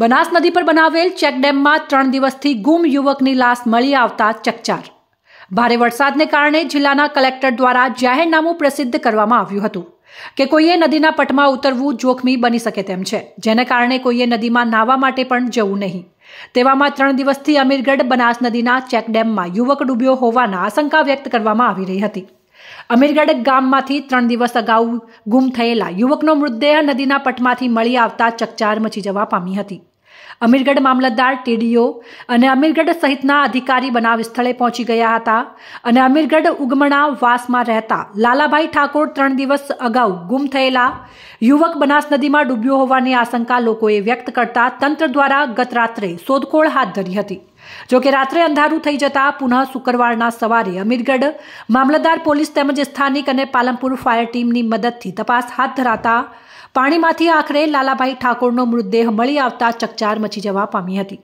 બનાસ નદી પર બનાવેલ ચેકડેમમાં ત્રણ દિવસથી ગુમ યુવકની લાશ મળી આવતા ચકચાર ભારે વરસાદને કારણે જિલ્લાના કલેક્ટર દ્વારા જાહેરનામું પ્રસિદ્ધ કરવામાં આવ્યું હતું કે કોઈએ નદીના પટમાં ઉતરવું જોખમી બની શકે તેમ છે જેને કારણે કોઈએ નદીમાં નાહવા માટે પણ જવું નહીં તેવામાં ત્રણ દિવસથી અમીરગઢ બનાસ નદીના ચેકડેમમાં યુવક ડૂબ્યો હોવાના આશંકા વ્યક્ત કરવામાં આવી રહી હતી અમીરગઢ ગામમાંથી ત્રણ દિવસ અગાઉ ગુમ થયેલા યુવકનો મૃતદેહ નદીના પટમાંથી મળી આવતા ચકચાર મચી જવા પામી હતી અમીરગઢ મામલતદાર ટીડીઓ અને અમીરગઢ સહિતના અધિકારી બનાવ સ્થળે પહોંચી ગયા હતા અને અમીરગઢ ઉગમણા વાસમાં રહેતા લાલાભાઈ ઠાકોર ત્રણ દિવસ અગાઉ ગુમ થયેલા યુવક બનાસ નદીમાં ડૂબ્યો હોવાની આશંકા લોકોએ વ્યક્ત કરતા તંત્ર દ્વારા ગત રાત્રે શોધખોળ હાથ ધરી હતી જોકે રાત્રે અંધારું થઈ જતા પુનઃ શુક્રવારના સવારે અમીરગઢ મામલતદાર પોલીસ તેમજ સ્થાનિક અને પાલનપુર ફાયર ટીમની મદદથી તપાસ હાથ ધરાતા પાણીમાંથી આખરે લાલાભાઈ ઠાકોરનો મૃતદેહ મળી આવતા ચકચા ચકચાર મચી જવા પામી હતી